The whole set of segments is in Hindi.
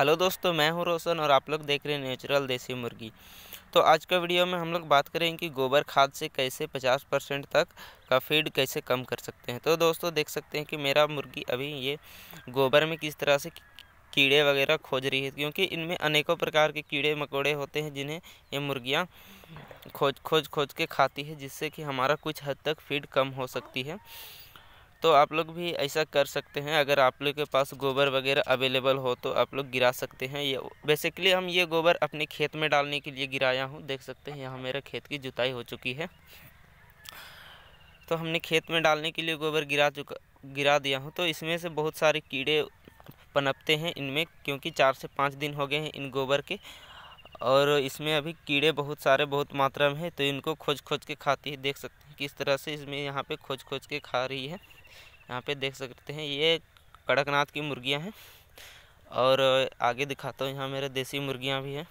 हेलो दोस्तों मैं हूं रोशन और आप लोग देख रहे हैं नेचुरल देसी मुर्गी तो आज का वीडियो में हम लोग बात करेंगे कि गोबर खाद से कैसे 50 परसेंट तक का फीड कैसे कम कर सकते हैं तो दोस्तों देख सकते हैं कि मेरा मुर्गी अभी ये गोबर में किस तरह से कीड़े वगैरह खोज रही है क्योंकि इनमें अनेकों प्रकार के कीड़े मकोड़े होते हैं जिन्हें ये मुर्गियाँ खोज खोज खोज के खाती है जिससे कि हमारा कुछ हद तक फीड कम हो सकती है तो आप लोग भी ऐसा कर सकते हैं अगर आप लोग के पास गोबर वगैरह अवेलेबल हो तो आप लोग गिरा सकते हैं ये बेसिकली हम ये गोबर अपने खेत में डालने के लिए गिराया हूँ देख सकते हैं यहाँ मेरा खेत की जुताई हो चुकी है तो हमने खेत में डालने के लिए गोबर गिरा चुका गिरा दिया हूँ तो इसमें से बहुत सारे कीड़े पनपते हैं इनमें क्योंकि चार से पाँच दिन हो गए हैं इन गोबर के और इसमें अभी कीड़े बहुत सारे बहुत मात्रा में हैं तो इनको खोज खोज के खाती है देख सकते हैं किस तरह से इसमें यहाँ पे खोज खोज के खा रही है यहाँ पे देख सकते हैं ये कड़कनाथ की मुर्गियाँ हैं और आगे दिखाता हूँ यहाँ मेरे देसी मुर्गियाँ भी हैं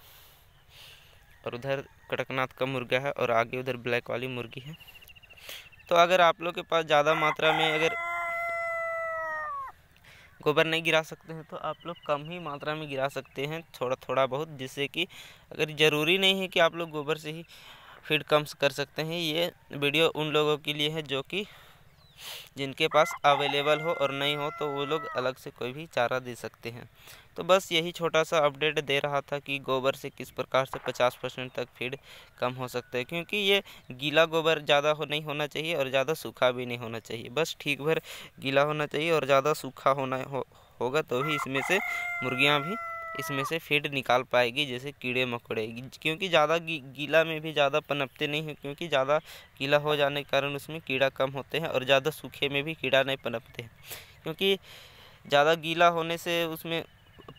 और उधर कड़कनाथ का मुर्गा है और आगे उधर ब्लैक वाली मुर्गी है तो अगर आप लोग के पास ज़्यादा मात्रा में अगर गोबर नहीं गिरा सकते हैं तो आप लोग कम ही मात्रा में गिरा सकते हैं थोड़ा थोड़ा बहुत जिससे कि अगर ज़रूरी नहीं है कि आप लोग गोबर से ही फीड कम कर सकते हैं ये वीडियो उन लोगों के लिए है जो कि जिनके पास अवेलेबल हो और नहीं हो तो वो लोग अलग से कोई भी चारा दे सकते हैं तो बस यही छोटा सा अपडेट दे रहा था कि गोबर से किस प्रकार से 50 परसेंट तक फीड कम हो सकता है क्योंकि ये गीला गोबर ज़्यादा हो नहीं होना चाहिए और ज़्यादा सूखा भी नहीं होना चाहिए बस ठीक भर गीला होना चाहिए और ज़्यादा सूखा होना हो, होगा तो ही इसमें से मुर्गियाँ भी इसमें से फीड निकाल पाएगी जैसे कीड़े मकोड़े क्योंकि ज़्यादा गीला में भी ज़्यादा पनपते नहीं हैं क्योंकि ज़्यादा गीला हो जाने के कारण उसमें कीड़ा कम होते हैं और ज़्यादा सूखे में भी कीड़ा नहीं पनपते हैं क्योंकि ज़्यादा गीला होने से उसमें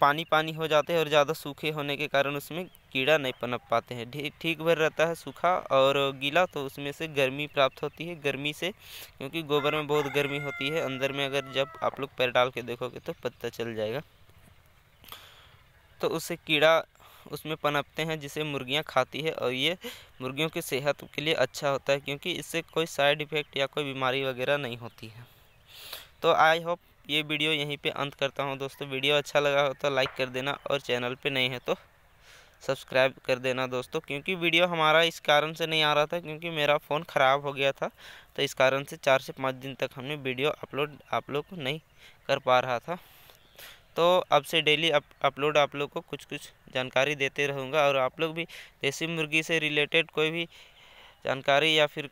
पानी पानी हो जाते हैं और ज़्यादा सूखे होने के कारण उसमें कीड़ा नहीं पनप पाते हैं ठीक ठीक भर रहता है सूखा और गीला तो उसमें से गर्मी प्राप्त होती है गर्मी से क्योंकि गोबर में बहुत गर्मी होती है अंदर में अगर जब आप लोग पैर डाल के देखोगे तो पता चल जाएगा तो उससे कीड़ा उसमें पनपते हैं जिसे मुर्गियां खाती है और ये मुर्गियों की सेहत के लिए अच्छा होता है क्योंकि इससे कोई साइड इफ़ेक्ट या कोई बीमारी वगैरह नहीं होती है तो आई होप ये वीडियो यहीं पे अंत करता हूँ दोस्तों वीडियो अच्छा लगा हो तो लाइक कर देना और चैनल पे नहीं है तो सब्सक्राइब कर देना दोस्तों क्योंकि वीडियो हमारा इस कारण से नहीं आ रहा था क्योंकि मेरा फ़ोन ख़राब हो गया था तो इस कारण से चार से पाँच दिन तक हमने वीडियो अपलोड आप लोग को नहीं कर पा रहा था तो अब से डेली अप अपलोड आप लोग को कुछ कुछ जानकारी देते रहूँगा और आप लोग भी देसी मुर्गी से रिलेटेड कोई भी जानकारी या फिर